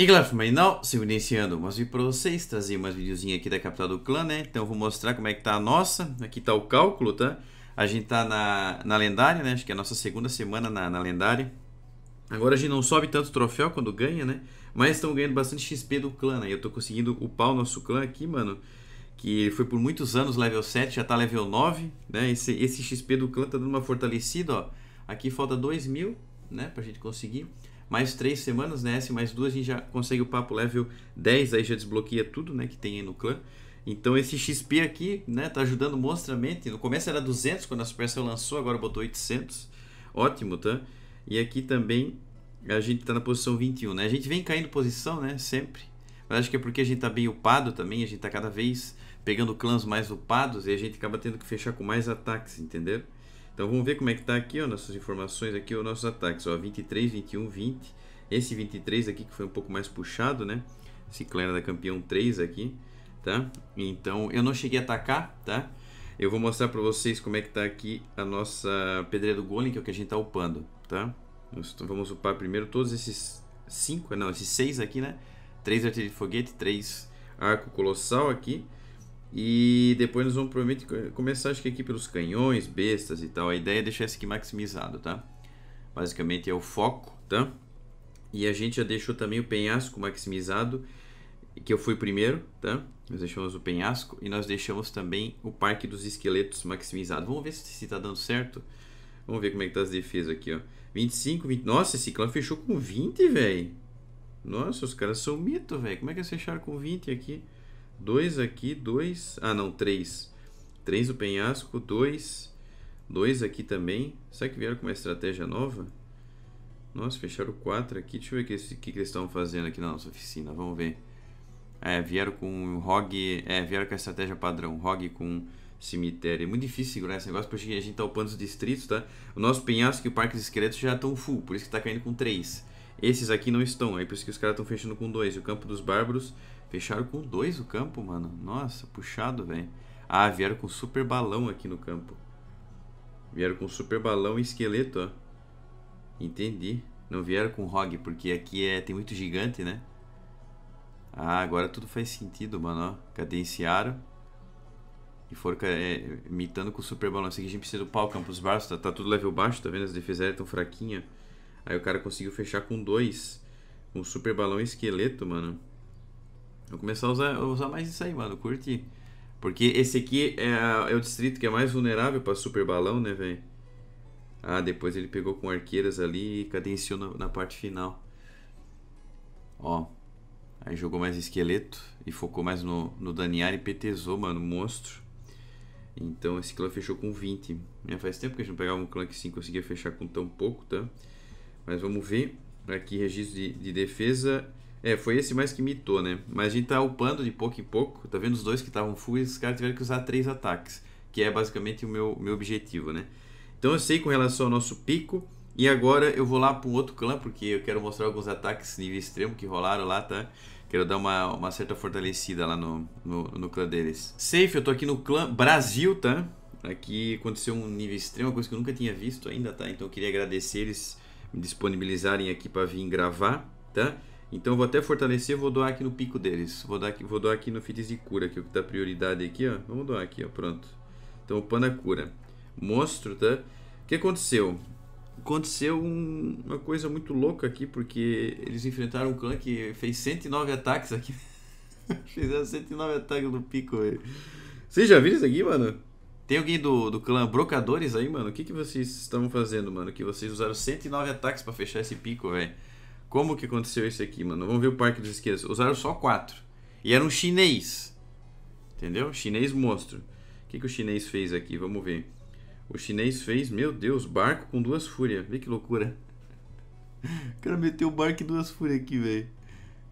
E galera, não, sigo iniciando umas vídeos para vocês, trazer umas videozinho aqui da capital do clã, né? Então eu vou mostrar como é que tá a nossa, aqui tá o cálculo, tá? A gente tá na, na lendária, né? Acho que é a nossa segunda semana na, na lendária. Agora a gente não sobe tanto troféu quando ganha, né? Mas estão ganhando bastante XP do clã, né? Eu tô conseguindo upar o nosso clã aqui, mano. Que foi por muitos anos level 7, já tá level 9, né? Esse, esse XP do clã tá dando uma fortalecida, ó. Aqui falta 2 mil, né? Pra gente conseguir mais três semanas, né? Se mais duas a gente já consegue o papo level 10, aí já desbloqueia tudo, né? Que tem aí no clã. Então esse XP aqui, né? Tá ajudando monstramente. No começo era 200 quando a Supercell lançou, agora botou 800. Ótimo, tá? E aqui também a gente tá na posição 21, né? A gente vem caindo posição, né? Sempre. Mas acho que é porque a gente tá bem upado também, a gente tá cada vez pegando clãs mais upados e a gente acaba tendo que fechar com mais ataques, entendeu? Então vamos ver como é que está aqui, ó, nossas informações aqui, os nossos ataques, ó, 23, 21, 20. Esse 23 aqui que foi um pouco mais puxado, né? Ciclana da campeão 3 aqui, tá? Então eu não cheguei a atacar, tá? Eu vou mostrar para vocês como é que tá aqui a nossa pedreira do golem, que é o que a gente tá upando, tá? vamos upar primeiro todos esses 5, não, esses 6 aqui, né? 3 artilharia de foguete, 3 arco colossal aqui e depois nós vamos provavelmente começar, acho que aqui pelos canhões, bestas e tal. A ideia é deixar esse aqui maximizado, tá? Basicamente é o foco, tá? E a gente já deixou também o penhasco maximizado, que eu fui primeiro, tá? Nós deixamos o penhasco e nós deixamos também o parque dos esqueletos maximizado. Vamos ver se está dando certo. Vamos ver como é que tá as defesas aqui, ó. 25, 20... Nossa, esse clã fechou com 20, velho. Nossa, os caras são mito, velho. Como é que eles fecharam com 20 aqui? 2 aqui, 2. Ah, não, 3. 3 do penhasco, 2. 2 aqui também. Será que vieram com uma estratégia nova? Nossa, fecharam 4 aqui. Deixa eu ver o que, eles, que eles estão fazendo aqui na nossa oficina. Vamos ver. É, vieram com o ROG. É, vieram com a estratégia padrão. ROG com cemitério. É muito difícil segurar esse negócio porque a gente tá upando os distritos, tá? O nosso penhasco e o parque dos esqueletos já estão full, por isso que tá caindo com 3. Esses aqui não estão, aí é por isso que os caras estão fechando com dois. O campo dos bárbaros fecharam com dois o campo, mano. Nossa, puxado, velho. Ah, vieram com super balão aqui no campo. Vieram com super balão e esqueleto, ó. Entendi. Não vieram com rog, porque aqui é tem muito gigante, né? Ah, agora tudo faz sentido, mano, ó. Cadenciaram. E foram é, imitando com super balão. Esse aqui a gente precisa do pau, Campo dos Tá, tá tudo level baixo, tá vendo? As defesas estão fraquinhas. Aí o cara conseguiu fechar com dois. Com um super balão esqueleto, mano. Vou começar a usar, usar mais isso aí, mano. Curti. Porque esse aqui é, é o distrito que é mais vulnerável pra super balão, né, velho? Ah, depois ele pegou com arqueiras ali e cadenciou na, na parte final. Ó. Aí jogou mais esqueleto e focou mais no, no Daniar e petezou, mano, monstro. Então esse clã fechou com 20. É, faz tempo que a gente não pegava um clã que sim conseguia fechar com tão pouco, tá? Mas vamos ver. Aqui, né, registro de, de defesa. É, foi esse mais que mitou, né? Mas a gente tá upando de pouco em pouco. Tá vendo os dois que estavam full e os caras tiveram que usar três ataques. Que é basicamente o meu, meu objetivo, né? Então eu sei com relação ao nosso pico. E agora eu vou lá para um outro clã, porque eu quero mostrar alguns ataques nível extremo que rolaram lá, tá? Quero dar uma, uma certa fortalecida lá no, no, no clã deles. Safe, eu tô aqui no clã Brasil, tá? Aqui aconteceu um nível extremo, uma coisa que eu nunca tinha visto ainda, tá? Então eu queria agradecer eles me disponibilizarem aqui para vir gravar, tá? Então vou até fortalecer, vou doar aqui no pico deles. Vou, dar aqui, vou doar aqui no Fides de cura, que é o que dá tá prioridade aqui, ó. Vamos doar aqui, ó, pronto. Então o Panda cura. Monstro, tá? O que aconteceu? Aconteceu um, uma coisa muito louca aqui, porque eles enfrentaram um clã que fez 109 ataques aqui. Fizeram 109 ataques no pico, velho. Vocês já viram isso aqui, mano? Tem alguém do, do clã Brocadores aí, mano? O que, que vocês estão fazendo, mano? Que vocês usaram 109 ataques para fechar esse pico, velho. Como que aconteceu isso aqui, mano? Vamos ver o Parque dos Esquerdos. Usaram só 4. E era um chinês. Entendeu? Chinês monstro. O que, que o chinês fez aqui? Vamos ver. O chinês fez, meu Deus, barco com duas fúrias. Vê que loucura. O cara meteu o barco e duas fúrias aqui, velho.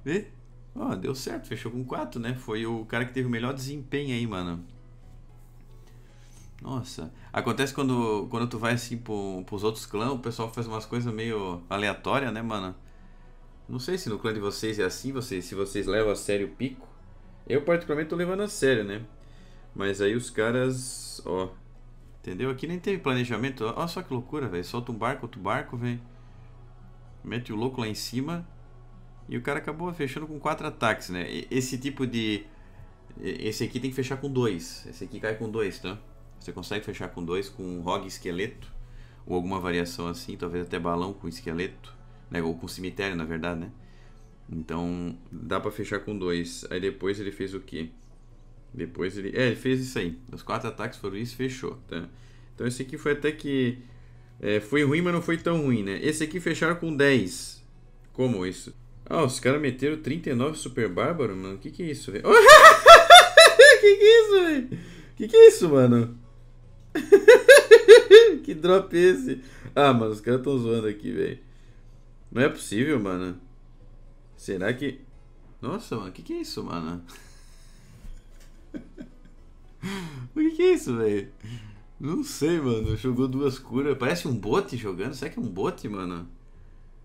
Vê? Ó, oh, deu certo, fechou com quatro, né? Foi o cara que teve o melhor desempenho aí, mano. Nossa, acontece quando, quando tu vai assim pro, pros outros clãs, o pessoal faz umas coisas meio aleatórias, né, mano? Não sei se no clã de vocês é assim, vocês, se vocês levam a sério o pico. Eu particularmente tô levando a sério, né? Mas aí os caras, ó, entendeu? Aqui nem teve planejamento, ó, só que loucura, velho. Solta um barco, outro barco, vem, Mete o louco lá em cima. E o cara acabou fechando com quatro ataques, né? Esse tipo de. Esse aqui tem que fechar com dois. Esse aqui cai com dois, tá? Você consegue fechar com dois com um rogue esqueleto ou alguma variação assim, talvez até balão com esqueleto, né? ou com cemitério, na verdade, né? Então dá para fechar com dois. Aí depois ele fez o quê? Depois ele, é, ele fez isso aí. Os quatro ataques foram isso, fechou, tá? Então esse aqui foi até que é, foi ruim, mas não foi tão ruim, né? Esse aqui fecharam com 10. Como isso? Ah, os caras meteram 39 super bárbaro, mano. Que que é isso, velho? que que é isso, velho? Que que é isso, mano? que drop esse? Ah, mano, os caras tão zoando aqui, velho. Não é possível, mano. Será que... Nossa, mano, o que, que é isso, mano? o que, que é isso, velho? Não sei, mano. Jogou duas curas. Parece um bote jogando. Será que é um bote, mano?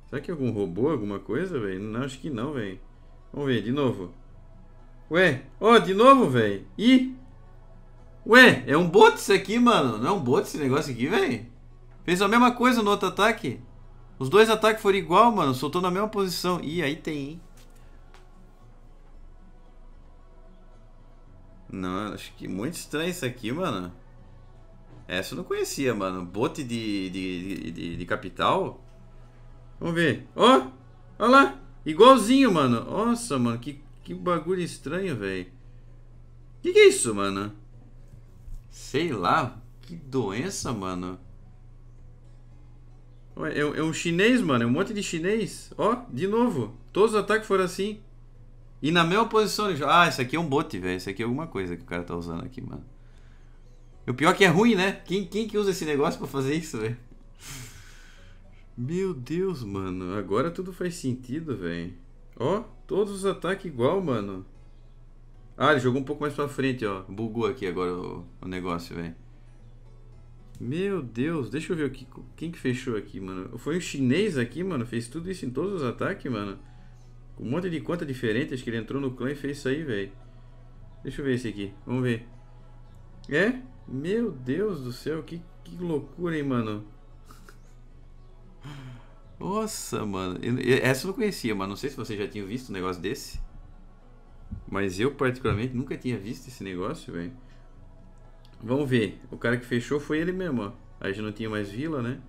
Será que é algum robô, alguma coisa, velho? Não, acho que não, velho. Vamos ver, de novo. Ué, ó, oh, de novo, velho. Ih! Ué, é um bot isso aqui, mano. Não é um bot esse negócio aqui, velho. Fez a mesma coisa no outro ataque. Os dois ataques foram igual, mano. Soltou na mesma posição. Ih, aí tem, hein. Não, acho que muito estranho isso aqui, mano. Essa eu não conhecia, mano. Bote de, de, de, de capital. Vamos ver. Ó, oh, olha lá. Igualzinho, mano. Nossa, mano. Que, que bagulho estranho, velho. Que que é isso, mano? Sei lá. Que doença, mano. Ué, é, é um chinês, mano. É um monte de chinês. Ó, de novo. Todos os ataques foram assim. E na mesma posição. Ah, isso aqui é um bot, velho. Isso aqui é alguma coisa que o cara tá usando aqui, mano. O pior é que é ruim, né? Quem, quem que usa esse negócio pra fazer isso, velho? Meu Deus, mano. Agora tudo faz sentido, velho. Ó, todos os ataques igual, mano. Ah, ele jogou um pouco mais pra frente, ó. Bugou aqui agora o, o negócio, velho. Meu Deus, deixa eu ver aqui. Quem que fechou aqui, mano? Foi um chinês aqui, mano. Fez tudo isso em todos os ataques, mano. Com um monte de conta diferente. Acho que ele entrou no clã e fez isso aí, velho. Deixa eu ver esse aqui. Vamos ver. É? Meu Deus do céu. Que, que loucura, hein, mano. Nossa, mano. Essa eu não conhecia, mas não sei se você já tinha visto um negócio desse. Mas eu, particularmente, nunca tinha visto esse negócio, velho. Vamos ver. O cara que fechou foi ele mesmo, ó. Aí já não tinha mais vila, né?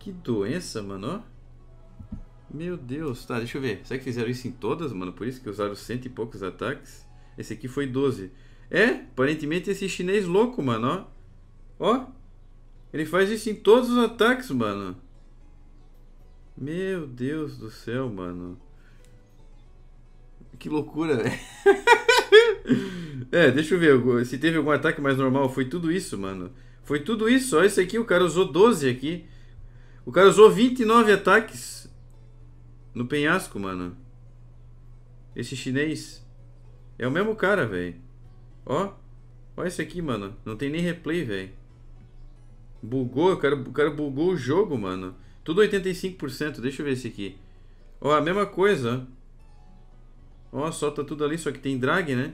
Que doença, mano, ó. Meu Deus, tá, deixa eu ver. Será que fizeram isso em todas, mano? Por isso que usaram cento e poucos ataques? Esse aqui foi 12. É, aparentemente esse chinês louco, mano, ó. Ó. Ele faz isso em todos os ataques, mano. Meu Deus do céu, mano. Que loucura, velho. é, deixa eu ver se teve algum ataque mais normal. Foi tudo isso, mano. Foi tudo isso, Olha isso aqui. O cara usou 12 aqui. O cara usou 29 ataques no penhasco, mano. Esse chinês. É o mesmo cara, velho. Ó. olha esse aqui, mano. Não tem nem replay, velho. Bugou, o cara, o cara bugou o jogo, mano. Tudo 85%. Deixa eu ver esse aqui. Ó, a mesma coisa, ó. Ó, solta tudo ali, só que tem drag, né?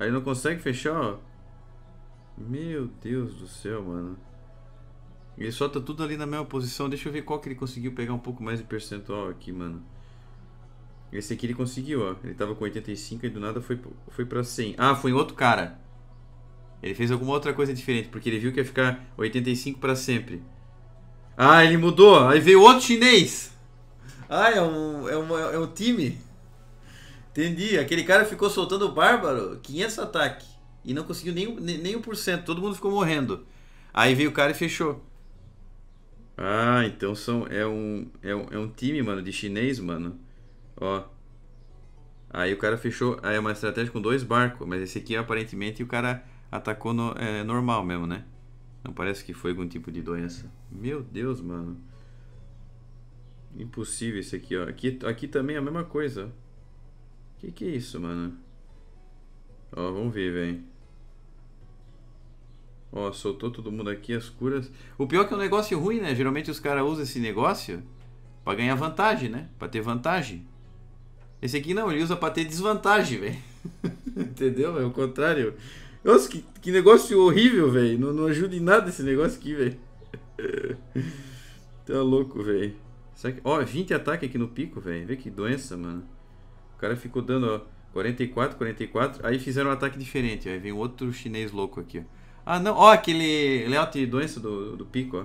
Aí não consegue fechar, ó. Meu Deus do céu, mano. Ele solta tudo ali na mesma posição. Deixa eu ver qual que ele conseguiu pegar um pouco mais de percentual aqui, mano. Esse aqui ele conseguiu, ó. Ele tava com 85 e do nada foi, foi pra 100. Ah, foi em outro cara. Ele fez alguma outra coisa diferente, porque ele viu que ia ficar 85 pra sempre. Ah, ele mudou. Aí veio outro chinês. Ah, é um, é um, é um time. Entendi. Aquele cara ficou soltando o Bárbaro 500 ataques e não conseguiu nem, nem, nem 1%. Todo mundo ficou morrendo. Aí veio o cara e fechou. Ah, então são, é, um, é, um, é um time, mano, de chinês, mano. Ó. Aí o cara fechou. Aí é uma estratégia com dois barcos. Mas esse aqui aparentemente o cara atacou no, é, normal mesmo, né? Não parece que foi algum tipo de doença. Meu Deus, mano. Impossível isso aqui, ó. Aqui, aqui também é a mesma coisa, ó. Que que é isso, mano? Ó, vamos ver, velho. Ó, soltou todo mundo aqui as curas. O pior é que é um negócio ruim, né? Geralmente os caras usam esse negócio pra ganhar vantagem, né? Pra ter vantagem. Esse aqui não, ele usa pra ter desvantagem, velho. Entendeu? É o contrário. Nossa, que, que negócio horrível, velho. Não, não ajuda em nada esse negócio aqui, velho. tá louco, velho. Ó, que... oh, 20 ataque aqui no pico, velho. Vê que doença, mano. O cara ficou dando, ó, 44, 44. Aí fizeram um ataque diferente. Aí vem outro chinês louco aqui, ó. Ah, não. Ó, aquele layout de doença do, do pico, ó.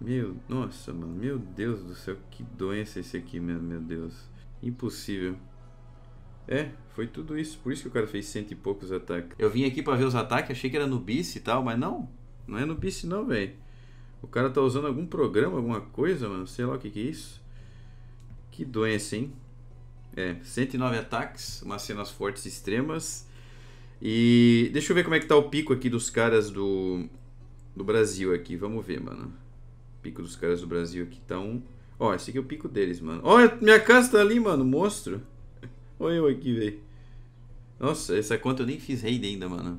Meu, nossa, mano. Meu Deus do céu. Que doença esse aqui, meu, meu Deus. Impossível. É, foi tudo isso. Por isso que o cara fez cento e poucos ataques. Eu vim aqui pra ver os ataques, achei que era no bis e tal, mas não. Não é no bis não, velho. O cara tá usando algum programa, alguma coisa, mano. Sei lá o que que é isso. Que doença, hein? É, 109 ataques, umas cenas fortes extremas. E deixa eu ver como é que tá o pico aqui dos caras do, do Brasil aqui. Vamos ver, mano. Pico dos caras do Brasil aqui tá então. um... Ó, esse aqui é o pico deles, mano. Ó, minha casa tá ali, mano, monstro. Olha eu aqui, velho. Nossa, essa conta eu nem fiz raid ainda, mano.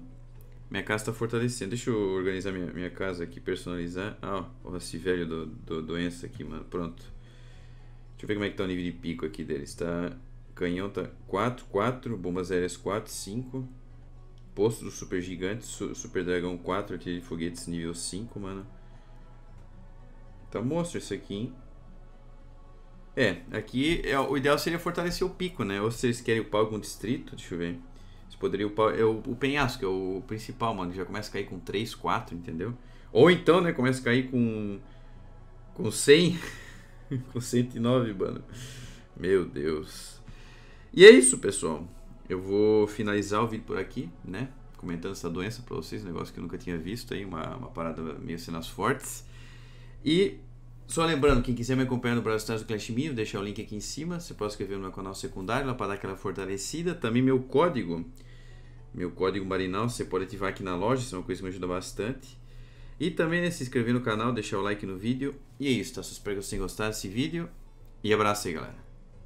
Minha casa tá fortalecendo. Deixa eu organizar minha, minha casa aqui, personalizar. Ah, ó, esse velho do, do doença aqui, mano. Pronto. Deixa eu ver como é que tá o nível de pico aqui deles. Tá, canhão tá 4, 4, bombas aéreas 4, 5. Posto do super gigante, su super dragão 4, artilharia de foguetes nível 5, mano. Tá monstro isso aqui, hein? É, aqui é, o ideal seria fortalecer o pico, né? Ou se eles querem upar algum distrito, deixa eu ver. Você poderia upar. É o, o penhasco, é o principal, mano. Já começa a cair com 3, 4, entendeu? Ou então, né? Começa a cair com. com 100. com 109, mano. Meu Deus. E é isso, pessoal. Eu vou finalizar o vídeo por aqui, né? Comentando essa doença pra vocês, um negócio que eu nunca tinha visto aí, uma, uma parada meio cenas fortes. E só lembrando, quem quiser me acompanhar no Brasil Stars do Clash Me, vou deixar o link aqui em cima. Você pode escrever no meu canal secundário lá para dar aquela fortalecida. Também meu código, meu código marinal, você pode ativar aqui na loja, isso é uma coisa que me ajuda bastante. E também né, se inscrever no canal, deixar o like no vídeo. E é isso, tá? Se espero que vocês tenham gostado desse vídeo. E abraço aí, galera.